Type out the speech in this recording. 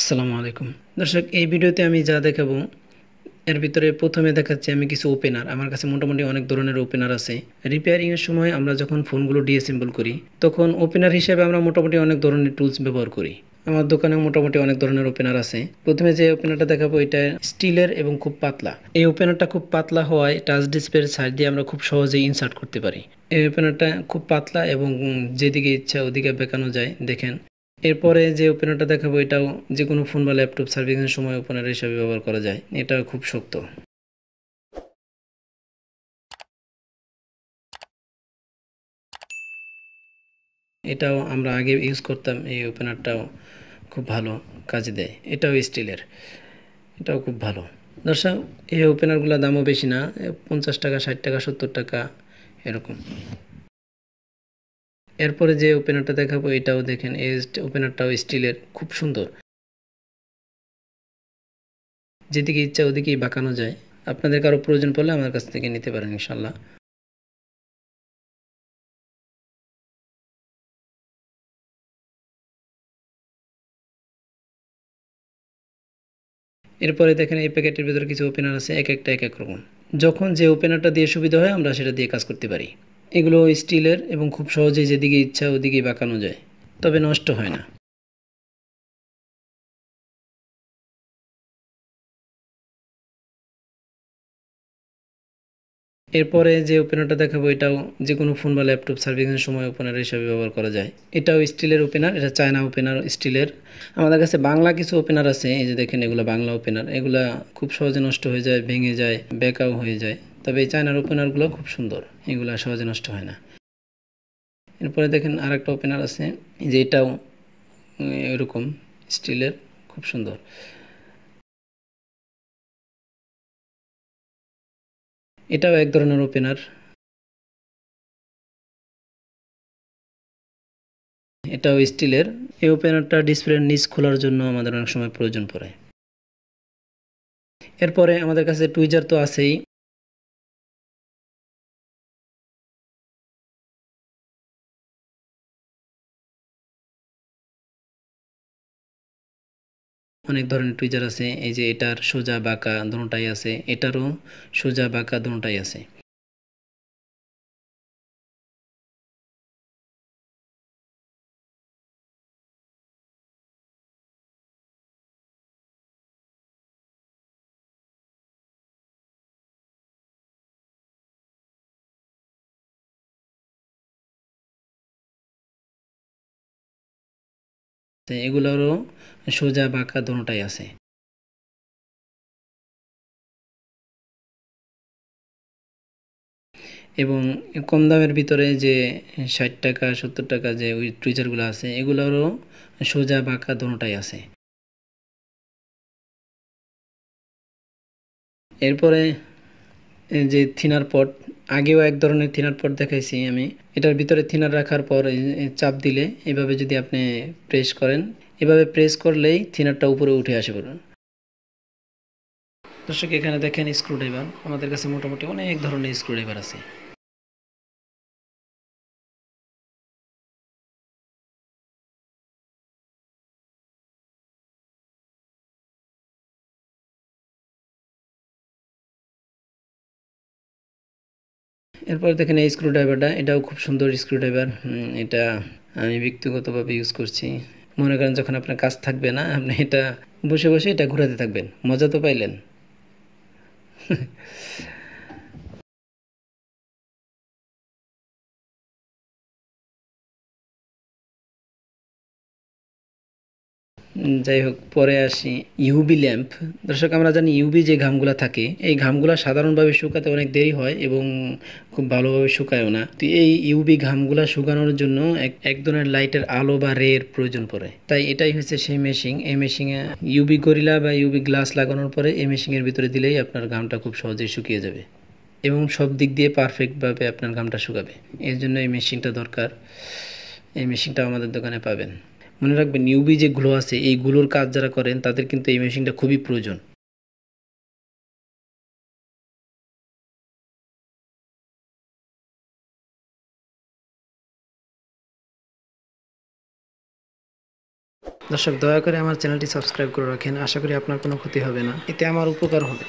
আসসালামু আলাইকুম দর্শক এই ভিডিওতে আমি যা দেখাবো এর ভিতরে প্রথমে দেখাচ্ছি আমি কিছু ওপেনার আমার কাছে মোটামুটি অনেক ধরনের ওপেনার আছে রিপেয়ারিংয়ের সময় আমরা যখন ফোনগুলো ডিএসেম্বল করি তখন ওপেনার হিসেবে আমরা মোটামুটি অনেক ধরনের টুলস ব্যবহার করি আমার দোকানে মোটামুটি অনেক ধরনের ওপেনার আছে প্রথমে যে ওপেনারটা দেখাবো এটা স্টিলের এবং খুব পাতলা এই ওপেনারটা খুব পাতলা হওয়ায় টাচ ডিসপ্লের সাইড দিয়ে আমরা খুব সহজেই ইনসার্ট করতে পারি এই ওপেনারটা খুব পাতলা এবং যেদিকে ইচ্ছা ওদিকে বেঁকানো যায় দেখেন এরপরে যে ওপেনারটা দেখাবো এটাও যে কোনো ফোন বা ল্যাপটপ সার্ভিসের সময় ওপেনার হিসাবে ব্যবহার করা যায় এটাও খুব শক্ত এটাও আমরা আগে ইউজ করতাম এই ওপেনারটাও খুব ভালো কাজে দেয় এটাও স্টিলের এটাও খুব ভালো দর্শক এই ওপেনারগুলোর দামও বেশি না পঞ্চাশ টাকা ষাট টাকা সত্তর টাকা এরকম এরপরে যে ওপেনারটা দেখাবো এটাও দেখেন এই ওপেনারটাও স্টিলের খুব সুন্দর যেদিকে ইচ্ছা ওদিকেই বাঁকানো যায় আপনাদের কারো প্রয়োজন পড়লে আমার কাছ থেকে নিতে পারেন ইনশাল্লাহ এরপরে দেখেন এই প্যাকেটের ভিতরে কিছু ওপেনার আছে এক একটা এক এক রকম যখন যে ওপেনারটা দিয়ে সুবিধা হয় আমরা সেটা দিয়ে কাজ করতে পারি এগুলো স্টিলের এবং খুব সহজেই যেদিকে ইচ্ছা ওদিকে বাঁকানো যায় তবে নষ্ট হয় না এরপরে যে ওপেনারটা দেখাবো এটাও যে কোনো ফোন বা ল্যাপটপ সার্ভিসের সময় ওপেনার হিসাবে ব্যবহার করা যায় এটাও স্টিলের ওপেনার এটা চায়না ওপেনার স্টিলের আমাদের কাছে বাংলা কিছু ওপেনার আছে এই যে দেখেন এগুলো বাংলা ওপেনার এগুলা খুব সহজে নষ্ট হয়ে যায় ভেঙে যায় ব্যাকআপ হয়ে যায় তবে এই চায়নার ওপেনারগুলো খুব সুন্দর এগুলো সহজে নষ্ট হয় না এরপরে দেখেন আর একটা ওপেনার আছে যে এটাও এরকম স্টিলের খুব সুন্দর এটাও এক ধরনের ওপেনার এটাও স্টিলের এই ওপেনারটা ডিসপ্লের নিচ খোলার জন্য আমাদের অনেক সময় প্রয়োজন পড়ে এরপরে আমাদের কাছে টুইজার তো আছেই অনেক ধরনের টুইজার আছে এই যে এটার সোজা বাঁকা দোনোটাই আছে এটারও সোজা বাঁকা দোনোটাই আছে তো এগুলোরও সোজা বাঁকা দোনোটাই আছে এবং কম দামের ভিতরে যে ষাট টাকা সত্তর টাকা যে ওই টুইচারগুলো আছে এগুলোরও সোজা বাঁকা দোনোটাই আছে এরপরে যে থিনার পট আগেও এক ধরনের থিনার পট দেখাইছি আমি এটার ভিতরে থিনার রাখার পর চাপ দিলে এভাবে যদি আপনি প্রেস করেন এভাবে প্রেস করলেই থিনারটা উপরে উঠে আসে বলুন দর্শক এখানে দেখেন স্ক্রুড্রাইভার আমাদের কাছে মোটামুটি অনেক ধরনের স্ক্রুড্রাইভার আছে এরপর দেখেন এই স্ক্রুড্রাইভারটা এটাও খুব সুন্দর স্ক্রু ড্রাইভার এটা আমি ব্যক্তিগতভাবে ইউজ করছি মনে করেন যখন আপনার কাজ থাকবে না আপনি এটা বসে বসে এটা ঘোরাতে থাকবেন মজা তো পাইলেন যাই হোক পরে আসি ইউবি ল্যাম্প দর্শক আমরা জানি ইউবি যে ঘামগুলো থাকে এই ঘামগুলো সাধারণভাবে শুকাতে অনেক দেরি হয় এবং খুব ভালোভাবে শুকায়ও না তো এই ইউবি ঘামগুলো শুকানোর জন্য এক এক ধরনের লাইটের আলো বা রের প্রয়োজন পড়ে তাই এটাই হচ্ছে সেই মেশিং এই মেশিনে ইউবি গরিলা বা ইউবি গ্লাস লাগানোর পরে এই মেশিনের ভিতরে দিলেই আপনার ঘামটা খুব সহজেই শুকিয়ে যাবে এবং সব দিক দিয়ে পারফেক্টভাবে আপনার ঘামটা শুকাবে এর জন্য এই মেশিনটা দরকার এই মেশিনটা আমাদের দোকানে পাবেন মনে রাখবেন নিউবি যেগুলো আছে এইগুলোর কাজ যারা করেন তাদের কিন্তু এই মেশিনটা খুবই প্রয়োজন দর্শক দয়া করে আমার চ্যানেলটি সাবস্ক্রাইব করে রাখেন আশা করি আপনার কোনো ক্ষতি হবে না এতে আমার উপকার হবে